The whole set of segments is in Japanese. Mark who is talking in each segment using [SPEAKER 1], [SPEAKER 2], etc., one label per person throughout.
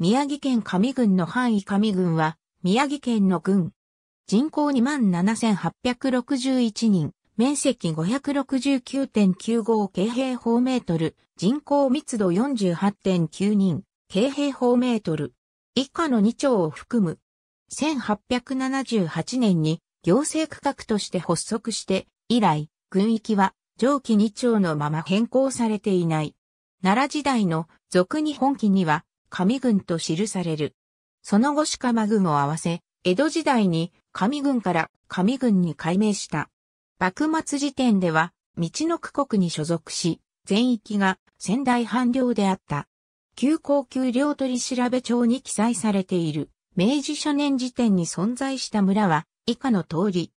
[SPEAKER 1] 宮城
[SPEAKER 2] 県上郡の範囲上郡は、宮城県の郡。人口27,861人、面積569.95京平方メートル、人口密度48.9人、京平方メートル。以下の2町を含む。1878年に行政区画として発足して、以来、群域は上記2町のまま変更されていない。奈良時代の俗に本記には、上軍と記される。その後鹿間軍を合わせ、江戸時代に上軍から上軍に改名した。幕末時点では、道の区国に所属し、全域が仙台藩領であった。旧高級領取調べ帳に記載されている、明治初年時点に存在した村は、以下の通り。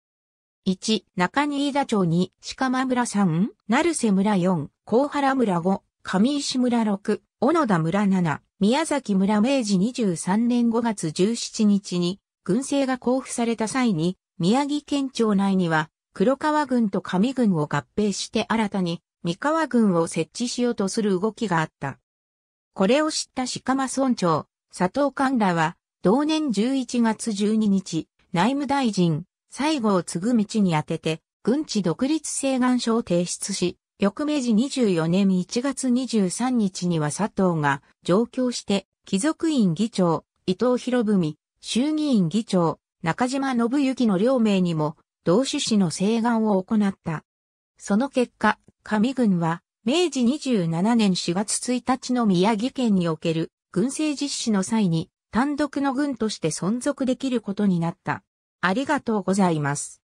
[SPEAKER 2] 1、中新田町に鹿間村3、成瀬村4、甲原村5、上石村6、小野田村7。宮崎村明治23年5月17日に軍政が交付された際に、宮城県庁内には黒川軍と上軍を合併して新たに三河軍を設置しようとする動きがあった。これを知った鹿間村長、佐藤官らは、同年11月12日、内務大臣、西郷継ぐ道に宛てて、軍地独立請願書を提出し、翌明治24年1月23日には佐藤が上京して貴族院議長、伊藤博文、衆議院議長、中島信之の両名にも同種子の請願を行った。その結果、上軍は明治27年4月1日の宮城県における軍政実施の際に単独の軍として存続できることになった。ありがとうございます。